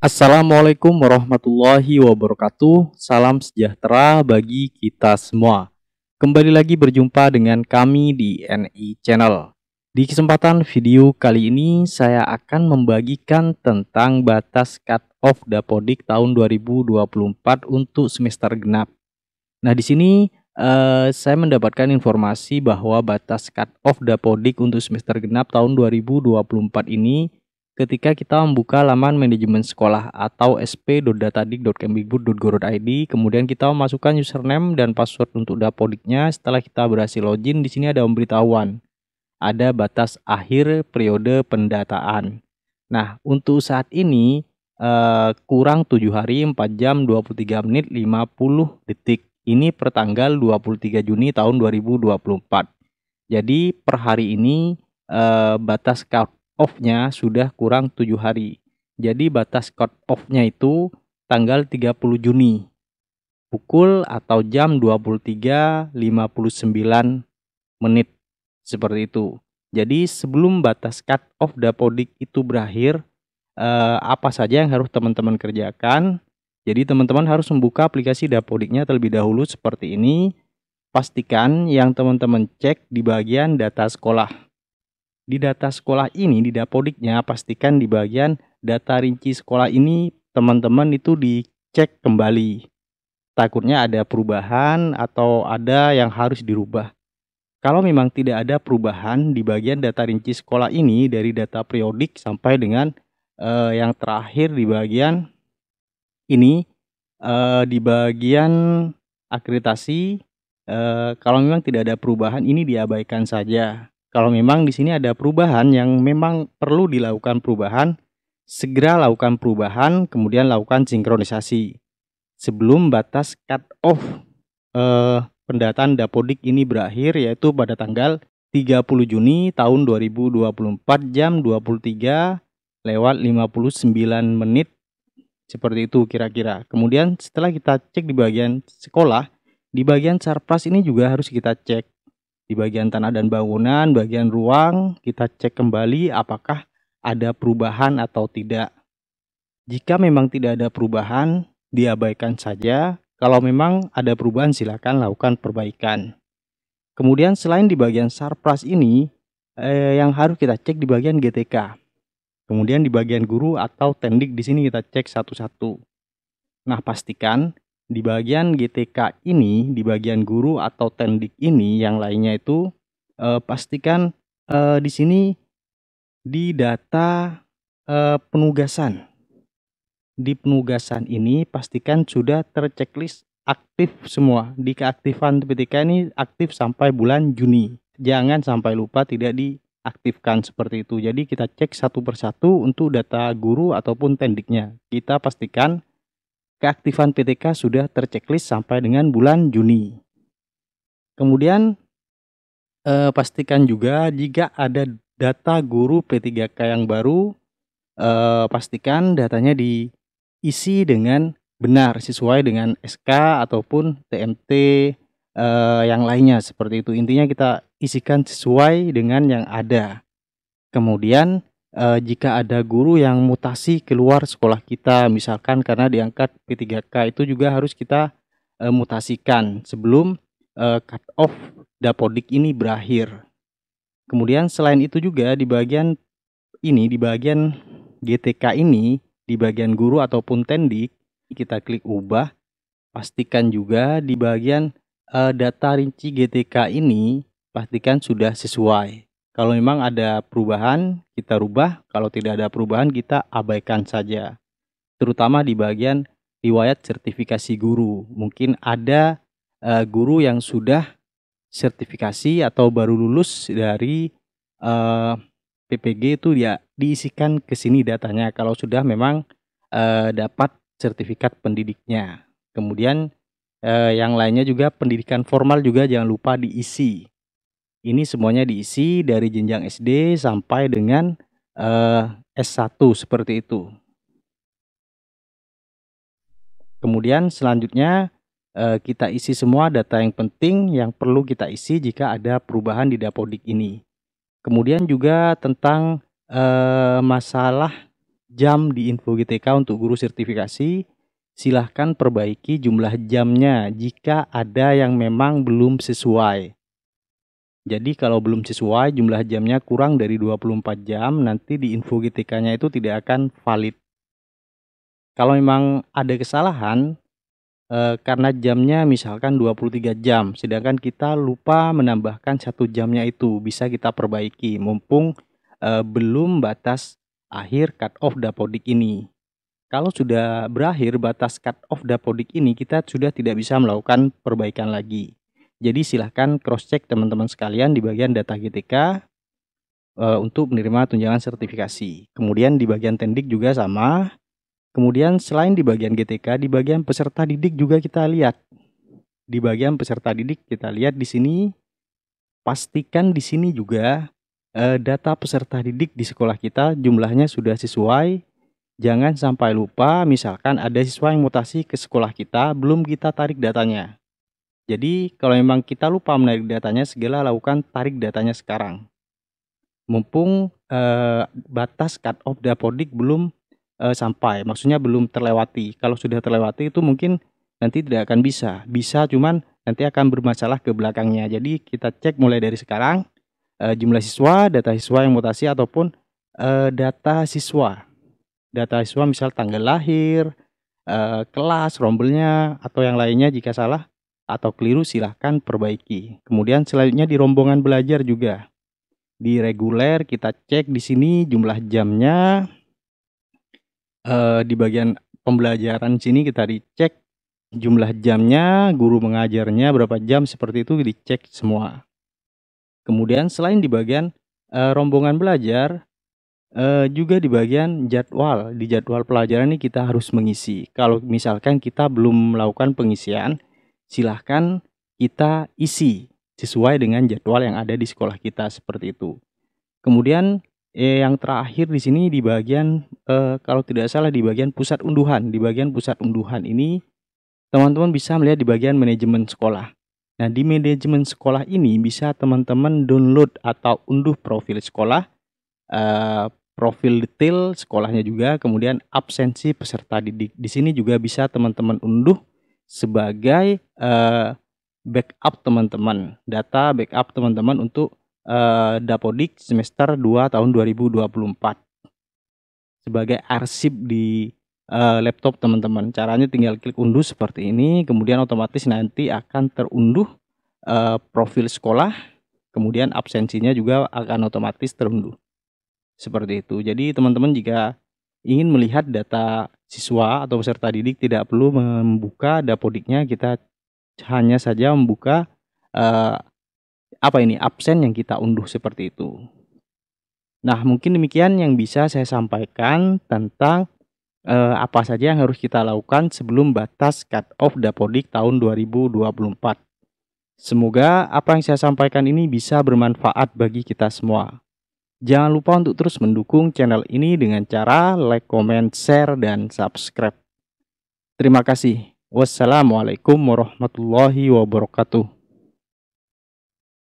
Assalamualaikum warahmatullahi wabarakatuh. Salam sejahtera bagi kita semua. Kembali lagi berjumpa dengan kami di NI Channel. Di kesempatan video kali ini saya akan membagikan tentang batas cut off Dapodik tahun 2024 untuk semester genap. Nah, di sini eh, saya mendapatkan informasi bahwa batas cut off Dapodik untuk semester genap tahun 2024 ini ketika kita membuka laman manajemen sekolah atau sp.datadik.kemdikbud.go.id kemudian kita masukkan username dan password untuk dapodiknya setelah kita berhasil login di sini ada pemberitahuan ada batas akhir periode pendataan nah untuk saat ini eh, kurang 7 hari 4 jam 23 menit 50 detik ini per pertanggal 23 Juni tahun 2024 jadi per hari ini eh, batas batas off-nya sudah kurang tujuh hari. Jadi batas cut off-nya itu tanggal 30 Juni pukul atau jam 23.59 menit seperti itu. Jadi sebelum batas cut off dapodik itu berakhir, eh, apa saja yang harus teman-teman kerjakan? Jadi teman-teman harus membuka aplikasi dapodiknya terlebih dahulu seperti ini. Pastikan yang teman-teman cek di bagian data sekolah. Di data sekolah ini, di dapodiknya, pastikan di bagian data rinci sekolah ini teman-teman itu dicek kembali. Takutnya ada perubahan atau ada yang harus dirubah. Kalau memang tidak ada perubahan di bagian data rinci sekolah ini dari data periodik sampai dengan eh, yang terakhir di bagian ini eh, di bagian akreditasi eh, kalau memang tidak ada perubahan ini diabaikan saja. Kalau memang di sini ada perubahan yang memang perlu dilakukan perubahan, segera lakukan perubahan, kemudian lakukan sinkronisasi sebelum batas cut off eh, pendataan dapodik ini berakhir yaitu pada tanggal 30 Juni tahun 2024 jam 23 lewat 59 menit seperti itu kira-kira. Kemudian setelah kita cek di bagian sekolah, di bagian sarpras ini juga harus kita cek di bagian tanah dan bangunan, bagian ruang, kita cek kembali apakah ada perubahan atau tidak. Jika memang tidak ada perubahan, diabaikan saja. Kalau memang ada perubahan, silakan lakukan perbaikan. Kemudian selain di bagian sarpras ini, eh, yang harus kita cek di bagian GTK. Kemudian di bagian guru atau tendik di sini kita cek satu-satu. Nah, pastikan di bagian GTK ini, di bagian guru atau tendik ini, yang lainnya itu eh, pastikan eh, di sini di data eh, penugasan. Di penugasan ini pastikan sudah terceklis aktif semua. Di keaktifan PTK ini aktif sampai bulan Juni. Jangan sampai lupa tidak diaktifkan seperti itu. Jadi kita cek satu persatu untuk data guru ataupun tendiknya. Kita pastikan keaktifan PTK sudah terceklis sampai dengan bulan Juni. Kemudian eh, pastikan juga jika ada data guru P3K yang baru, eh, pastikan datanya diisi dengan benar sesuai dengan SK ataupun TMT eh, yang lainnya seperti itu. Intinya kita isikan sesuai dengan yang ada. Kemudian uh, jika ada guru yang mutasi keluar sekolah kita misalkan karena diangkat P3K itu juga harus kita uh, mutasikan sebelum uh, cut off dapodik ini berakhir. Kemudian selain itu juga di bagian ini di bagian GTK ini di bagian guru ataupun tendik kita klik ubah pastikan juga di bagian uh, data rinci GTK ini pastikan sudah sesuai. Kalau memang ada perubahan, kita rubah. Kalau tidak ada perubahan, kita abaikan saja. Terutama di bagian riwayat sertifikasi guru. Mungkin ada uh, guru yang sudah sertifikasi atau baru lulus dari uh, eh, PPG itu ya diisikan ke sini datanya kalau sudah memang uh, dapat sertifikat pendidiknya. Kemudian uh, yang lainnya juga pendidikan formal juga jangan lupa diisi. Ini semuanya diisi dari jenjang SD sampai dengan uh, eh, S1 seperti itu. Kemudian selanjutnya uh, kita isi semua data yang penting yang perlu kita isi jika ada perubahan di dapodik ini. Kemudian juga tentang uh, masalah jam di info GTK untuk guru sertifikasi, silahkan perbaiki jumlah jamnya jika ada yang memang belum sesuai. Jadi kalau belum sesuai jumlah jamnya kurang dari 24 jam, nanti di info GTK-nya itu tidak akan valid. Kalau memang ada kesalahan e, karena jamnya misalkan 23 jam, sedangkan kita lupa menambahkan satu jamnya itu, bisa kita perbaiki mumpung e, belum batas akhir cut off dapodik ini. Kalau sudah berakhir batas cut off dapodik ini, kita sudah tidak bisa melakukan perbaikan lagi. Jadi silahkan cross check teman-teman sekalian di bagian data GTK e, eh, untuk menerima tunjangan sertifikasi. Kemudian di bagian tendik juga sama. Kemudian selain di bagian GTK, di bagian peserta didik juga kita lihat. Di bagian peserta didik kita lihat di sini pastikan di sini juga e, data peserta didik di sekolah kita jumlahnya sudah sesuai Jangan sampai lupa, misalkan ada siswa yang mutasi ke sekolah kita, belum kita tarik datanya. Jadi kalau memang kita lupa menarik datanya, segala lakukan tarik datanya sekarang. Mumpung eh, batas cut off dapodik belum eh, sampai, maksudnya belum terlewati. Kalau sudah terlewati itu mungkin nanti tidak akan bisa. Bisa cuman nanti akan bermasalah ke belakangnya. Jadi kita cek mulai dari sekarang eh, jumlah siswa, data siswa yang mutasi ataupun eh, data siswa. Data siswa misal tanggal lahir, eh, kelas, rombelnya atau yang lainnya jika salah atau keliru silahkan perbaiki. Kemudian selanjutnya di rombongan belajar juga. Di reguler kita cek di sini jumlah jamnya. Eh, di bagian pembelajaran sini kita dicek jumlah jamnya, guru mengajarnya berapa jam seperti itu dicek semua. Kemudian selain di bagian eh, rombongan belajar eh, juga di bagian jadwal, di jadwal pelajaran ini kita harus mengisi. Kalau misalkan kita belum melakukan pengisian, silahkan kita isi sesuai dengan jadwal yang ada di sekolah kita seperti itu. Kemudian eh, yang terakhir di sini di bagian eh, kalau tidak salah di bagian pusat unduhan, di bagian pusat unduhan ini teman-teman bisa melihat di bagian manajemen sekolah. Nah, di manajemen sekolah ini bisa teman-teman download atau unduh profil sekolah, eh, profil detail sekolahnya juga, kemudian absensi peserta didik. Di sini juga bisa teman-teman unduh sebagai uh, backup teman-teman, data backup teman-teman untuk uh, Dapodik semester 2 tahun 2024 sebagai arsip di uh, laptop teman-teman. Caranya tinggal klik unduh seperti ini, kemudian otomatis nanti akan terunduh uh, profil sekolah, kemudian absensinya juga akan otomatis terunduh. Seperti itu. Jadi teman-teman jika ingin melihat data siswa atau peserta didik tidak perlu membuka dapodiknya kita hanya saja membuka uh, apa ini absen yang kita unduh seperti itu. Nah, mungkin demikian yang bisa saya sampaikan tentang eh, apa saja yang harus kita lakukan sebelum batas cut off Dapodik tahun 2024. Semoga apa yang saya sampaikan ini bisa bermanfaat bagi kita semua. Jangan lupa untuk terus mendukung channel ini dengan cara like, comment, share, dan subscribe. Terima kasih. Wassalamualaikum warahmatullahi wabarakatuh.